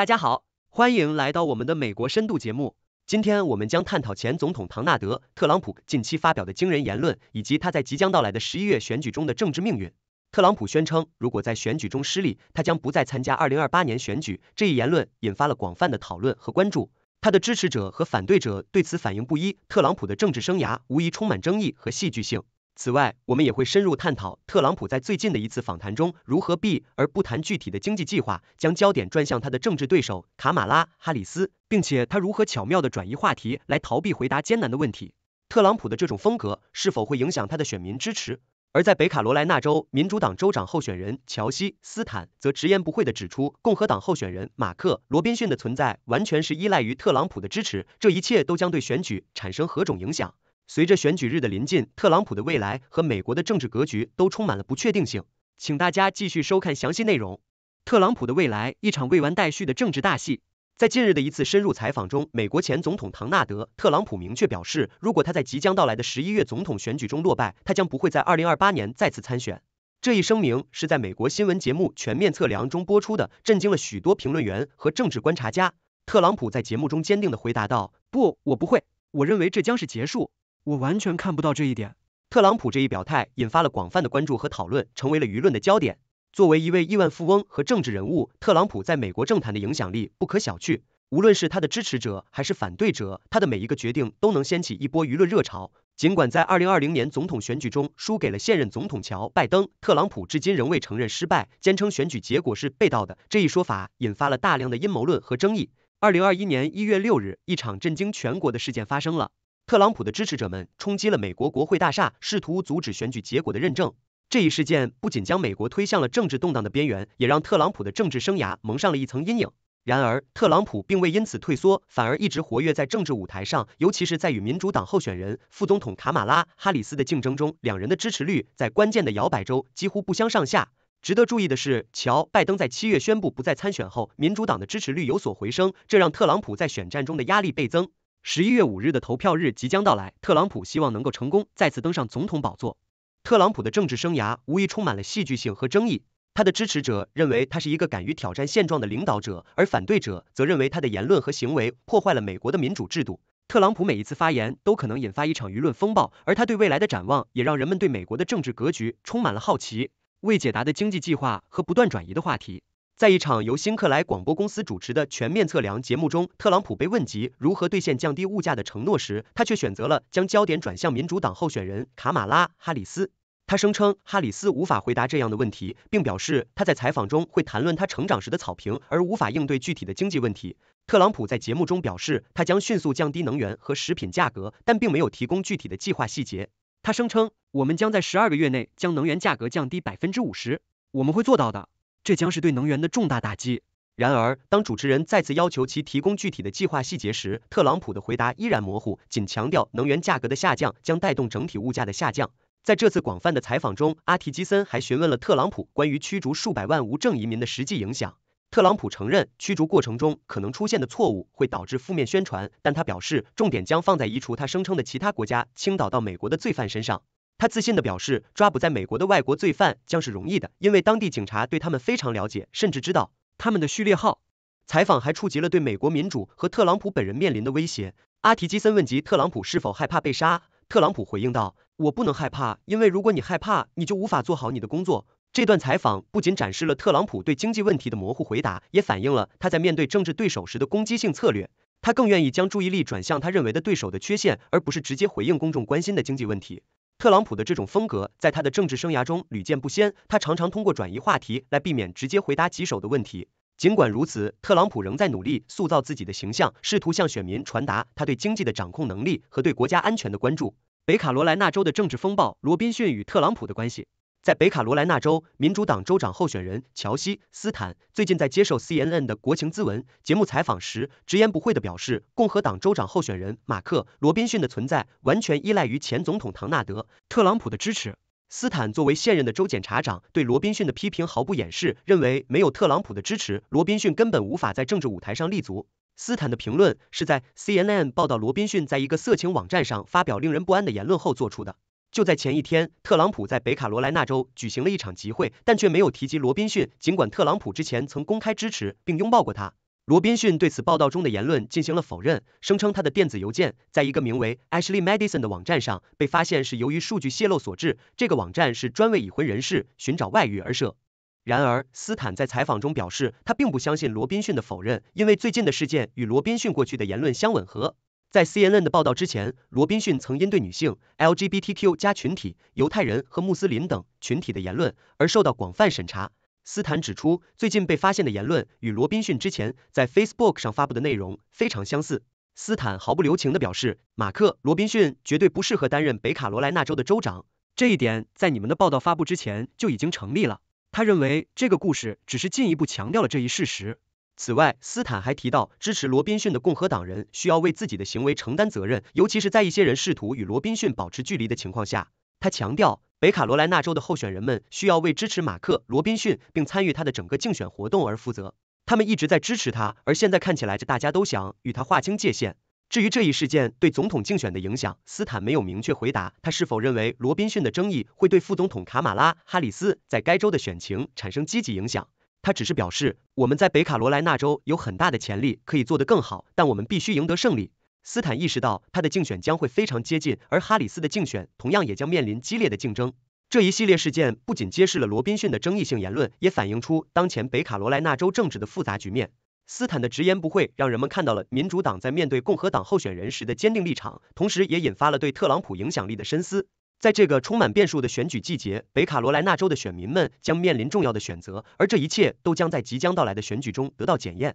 大家好，欢迎来到我们的美国深度节目。今天我们将探讨前总统唐纳德·特朗普近期发表的惊人言论，以及他在即将到来的十一月选举中的政治命运。特朗普宣称，如果在选举中失利，他将不再参加二零二八年选举。这一言论引发了广泛的讨论和关注。他的支持者和反对者对此反应不一。特朗普的政治生涯无疑充满争议和戏剧性。此外，我们也会深入探讨特朗普在最近的一次访谈中如何避而不谈具体的经济计划，将焦点转向他的政治对手卡马拉哈里斯，并且他如何巧妙的转移话题来逃避回答艰难的问题。特朗普的这种风格是否会影响他的选民支持？而在北卡罗来纳州，民主党州长候选人乔西斯坦则直言不讳地指出，共和党候选人马克罗宾逊的存在完全是依赖于特朗普的支持，这一切都将对选举产生何种影响？随着选举日的临近，特朗普的未来和美国的政治格局都充满了不确定性。请大家继续收看详细内容。特朗普的未来，一场未完待续的政治大戏。在近日的一次深入采访中，美国前总统唐纳德·特朗普明确表示，如果他在即将到来的十一月总统选举中落败，他将不会在二零二八年再次参选。这一声明是在美国新闻节目《全面测量》中播出的，震惊了许多评论员和政治观察家。特朗普在节目中坚定地回答道：“不，我不会。我认为这将是结束。”我完全看不到这一点。特朗普这一表态引发了广泛的关注和讨论，成为了舆论的焦点。作为一位亿万富翁和政治人物，特朗普在美国政坛的影响力不可小觑。无论是他的支持者还是反对者，他的每一个决定都能掀起一波舆论热潮。尽管在二零二零年总统选举中输给了现任总统乔拜登，特朗普至今仍未承认失败，坚称选举结果是被盗的。这一说法引发了大量的阴谋论和争议。二零二一年一月六日，一场震惊全国的事件发生了。特朗普的支持者们冲击了美国国会大厦，试图阻止选举结果的认证。这一事件不仅将美国推向了政治动荡的边缘，也让特朗普的政治生涯蒙上了一层阴影。然而，特朗普并未因此退缩，反而一直活跃在政治舞台上，尤其是在与民主党候选人副总统卡马拉哈里斯的竞争中，两人的支持率在关键的摇摆州几乎不相上下。值得注意的是，乔拜登在七月宣布不再参选后，民主党的支持率有所回升，这让特朗普在选战中的压力倍增。十一月五日的投票日即将到来，特朗普希望能够成功再次登上总统宝座。特朗普的政治生涯无疑充满了戏剧性和争议。他的支持者认为他是一个敢于挑战现状的领导者，而反对者则认为他的言论和行为破坏了美国的民主制度。特朗普每一次发言都可能引发一场舆论风暴，而他对未来的展望也让人们对美国的政治格局充满了好奇。未解答的经济计划和不断转移的话题。在一场由新克莱广播公司主持的全面测量节目中，特朗普被问及如何兑现降低物价的承诺时，他却选择了将焦点转向民主党候选人卡马拉·哈里斯。他声称哈里斯无法回答这样的问题，并表示他在采访中会谈论他成长时的草坪，而无法应对具体的经济问题。特朗普在节目中表示，他将迅速降低能源和食品价格，但并没有提供具体的计划细节。他声称：“我们将在十二个月内将能源价格降低百分之五十，我们会做到的。”这将是对能源的重大打击。然而，当主持人再次要求其提供具体的计划细节时，特朗普的回答依然模糊，仅强调能源价格的下降将带动整体物价的下降。在这次广泛的采访中，阿提基森还询问了特朗普关于驱逐数百万无证移民的实际影响。特朗普承认，驱逐过程中可能出现的错误会导致负面宣传，但他表示，重点将放在移除他声称的其他国家倾倒到美国的罪犯身上。他自信地表示，抓捕在美国的外国罪犯将是容易的，因为当地警察对他们非常了解，甚至知道他们的序列号。采访还触及了对美国民主和特朗普本人面临的威胁。阿提基森问及特朗普是否害怕被杀，特朗普回应道：“我不能害怕，因为如果你害怕，你就无法做好你的工作。”这段采访不仅展示了特朗普对经济问题的模糊回答，也反映了他在面对政治对手时的攻击性策略。他更愿意将注意力转向他认为的对手的缺陷，而不是直接回应公众关心的经济问题。特朗普的这种风格在他的政治生涯中屡见不鲜，他常常通过转移话题来避免直接回答棘手的问题。尽管如此，特朗普仍在努力塑造自己的形象，试图向选民传达他对经济的掌控能力和对国家安全的关注。北卡罗来纳州的政治风暴，罗宾逊与特朗普的关系。在北卡罗来纳州，民主党州长候选人乔西·斯坦最近在接受 CNN 的国情咨文节目采访时，直言不讳地表示，共和党州长候选人马克·罗宾逊的存在完全依赖于前总统唐纳德·特朗普的支持。斯坦作为现任的州检察长，对罗宾逊的批评毫不掩饰，认为没有特朗普的支持，罗宾逊根本无法在政治舞台上立足。斯坦的评论是在 CNN 报道罗宾逊在一个色情网站上发表令人不安的言论后做出的。就在前一天，特朗普在北卡罗来纳州举行了一场集会，但却没有提及罗宾逊。尽管特朗普之前曾公开支持并拥抱过他，罗宾逊对此报道中的言论进行了否认，声称他的电子邮件在一个名为 Ashley Madison 的网站上被发现是由于数据泄露所致。这个网站是专为已婚人士寻找外遇而设。然而，斯坦在采访中表示，他并不相信罗宾逊的否认，因为最近的事件与罗宾逊过去的言论相吻合。在 CNN 的报道之前，罗宾逊曾因对女性、LGBTQ+ 群体、犹太人和穆斯林等群体的言论而受到广泛审查。斯坦指出，最近被发现的言论与罗宾逊之前在 Facebook 上发布的内容非常相似。斯坦毫不留情地表示，马克·罗宾逊绝对不适合担任北卡罗来纳州的州长，这一点在你们的报道发布之前就已经成立了。他认为这个故事只是进一步强调了这一事实。此外，斯坦还提到，支持罗宾逊的共和党人需要为自己的行为承担责任，尤其是在一些人试图与罗宾逊保持距离的情况下。他强调，北卡罗来纳州的候选人们需要为支持马克·罗宾逊并参与他的整个竞选活动而负责。他们一直在支持他，而现在看起来这大家都想与他划清界限。至于这一事件对总统竞选的影响，斯坦没有明确回答他是否认为罗宾逊的争议会对副总统卡马拉·哈里斯在该州的选情产生积极影响。他只是表示，我们在北卡罗来纳州有很大的潜力，可以做得更好，但我们必须赢得胜利。斯坦意识到他的竞选将会非常接近，而哈里斯的竞选同样也将面临激烈的竞争。这一系列事件不仅揭示了罗宾逊的争议性言论，也反映出当前北卡罗来纳州政治的复杂局面。斯坦的直言不讳，让人们看到了民主党在面对共和党候选人时的坚定立场，同时也引发了对特朗普影响力的深思。在这个充满变数的选举季节，北卡罗来纳州的选民们将面临重要的选择，而这一切都将在即将到来的选举中得到检验。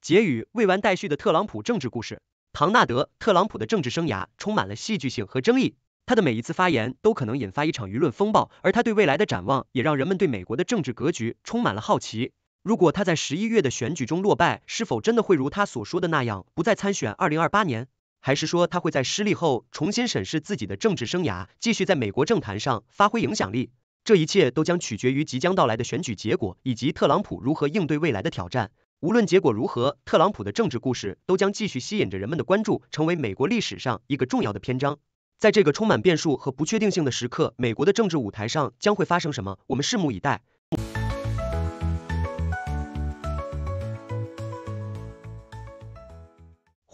结语：未完待续的特朗普政治故事。唐纳德·特朗普的政治生涯充满了戏剧性和争议，他的每一次发言都可能引发一场舆论风暴，而他对未来的展望也让人们对美国的政治格局充满了好奇。如果他在十一月的选举中落败，是否真的会如他所说的那样不再参选二零二八年？还是说他会在失利后重新审视自己的政治生涯，继续在美国政坛上发挥影响力？这一切都将取决于即将到来的选举结果以及特朗普如何应对未来的挑战。无论结果如何，特朗普的政治故事都将继续吸引着人们的关注，成为美国历史上一个重要的篇章。在这个充满变数和不确定性的时刻，美国的政治舞台上将会发生什么？我们拭目以待。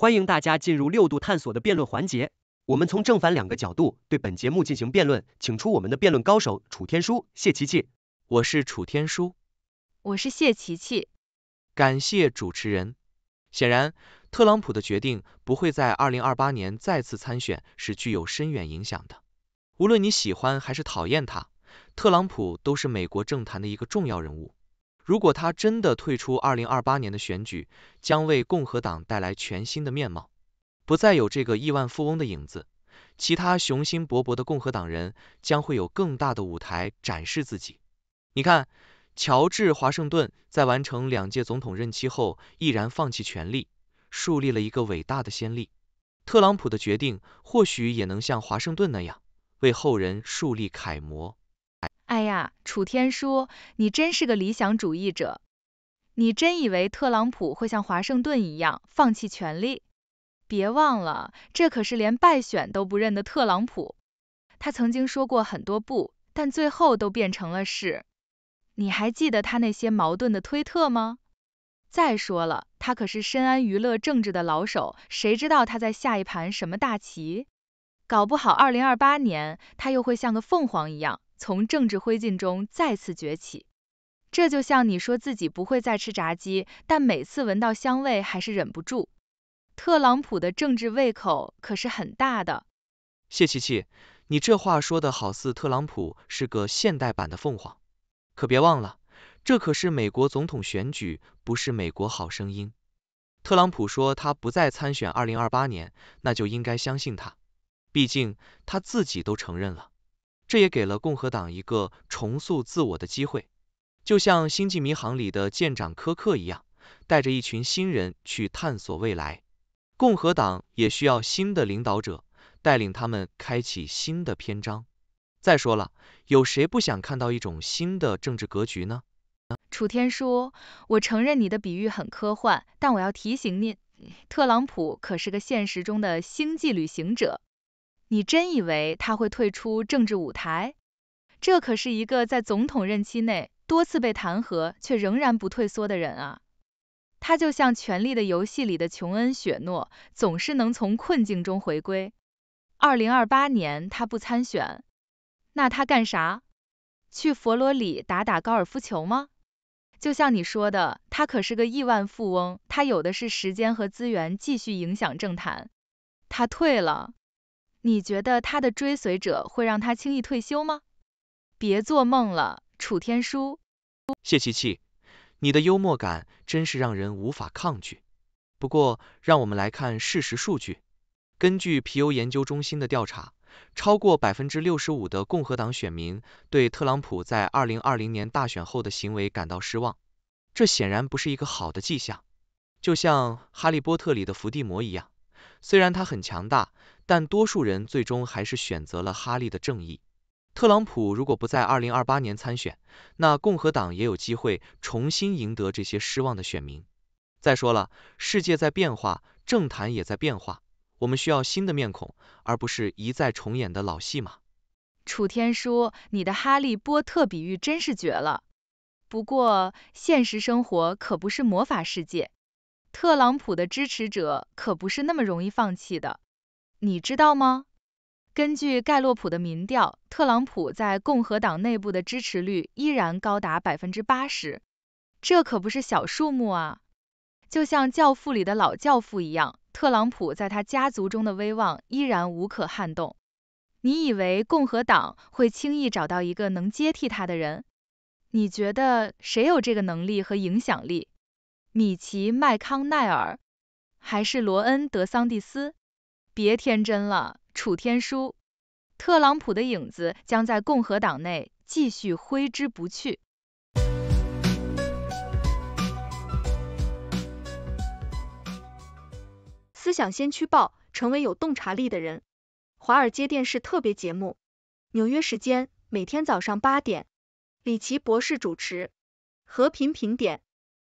欢迎大家进入六度探索的辩论环节，我们从正反两个角度对本节目进行辩论，请出我们的辩论高手楚天舒、谢琪琪。我是楚天舒，我是谢琪琪。感谢主持人。显然，特朗普的决定不会在二零二八年再次参选是具有深远影响的。无论你喜欢还是讨厌他，特朗普都是美国政坛的一个重要人物。如果他真的退出二零二八年的选举，将为共和党带来全新的面貌，不再有这个亿万富翁的影子。其他雄心勃勃的共和党人将会有更大的舞台展示自己。你看，乔治华盛顿在完成两届总统任期后毅然放弃权力，树立了一个伟大的先例。特朗普的决定或许也能像华盛顿那样，为后人树立楷模。呀，楚天舒，你真是个理想主义者。你真以为特朗普会像华盛顿一样放弃权力？别忘了，这可是连败选都不认的特朗普。他曾经说过很多不，但最后都变成了是。你还记得他那些矛盾的推特吗？再说了，他可是深谙娱乐政治的老手，谁知道他在下一盘什么大棋？搞不好，二零二八年他又会像个凤凰一样。从政治灰烬中再次崛起，这就像你说自己不会再吃炸鸡，但每次闻到香味还是忍不住。特朗普的政治胃口可是很大的。谢琪琪，你这话说的好似特朗普是个现代版的凤凰，可别忘了，这可是美国总统选举，不是美国好声音。特朗普说他不再参选二零二八年，那就应该相信他，毕竟他自己都承认了。这也给了共和党一个重塑自我的机会，就像《星际迷航》里的舰长柯克一样，带着一群新人去探索未来。共和党也需要新的领导者，带领他们开启新的篇章。再说了，有谁不想看到一种新的政治格局呢？楚天舒，我承认你的比喻很科幻，但我要提醒您，特朗普可是个现实中的星际旅行者。你真以为他会退出政治舞台？这可是一个在总统任期内多次被弹劾却仍然不退缩的人啊！他就像《权力的游戏》里的琼恩·雪诺，总是能从困境中回归。二零二八年他不参选，那他干啥？去佛罗里打打高尔夫球吗？就像你说的，他可是个亿万富翁，他有的是时间和资源继续影响政坛。他退了。你觉得他的追随者会让他轻易退休吗？别做梦了，楚天舒。谢琪琪，你的幽默感真是让人无法抗拒。不过，让我们来看事实数据。根据皮尤研究中心的调查，超过百分之六十五的共和党选民对特朗普在二零二零年大选后的行为感到失望。这显然不是一个好的迹象，就像哈利波特里的伏地魔一样。虽然他很强大，但多数人最终还是选择了哈利的正义。特朗普如果不在二零二八年参选，那共和党也有机会重新赢得这些失望的选民。再说了，世界在变化，政坛也在变化，我们需要新的面孔，而不是一再重演的老戏码。楚天舒，你的哈利波特比喻真是绝了。不过，现实生活可不是魔法世界。特朗普的支持者可不是那么容易放弃的，你知道吗？根据盖洛普的民调，特朗普在共和党内部的支持率依然高达百分之八十，这可不是小数目啊！就像《教父》里的老教父一样，特朗普在他家族中的威望依然无可撼动。你以为共和党会轻易找到一个能接替他的人？你觉得谁有这个能力和影响力？米奇麦康奈尔还是罗恩德桑蒂斯？别天真了，楚天舒。特朗普的影子将在共和党内继续挥之不去。思想先驱报，成为有洞察力的人。华尔街电视特别节目，纽约时间每天早上八点，李奇博士主持。和平评点。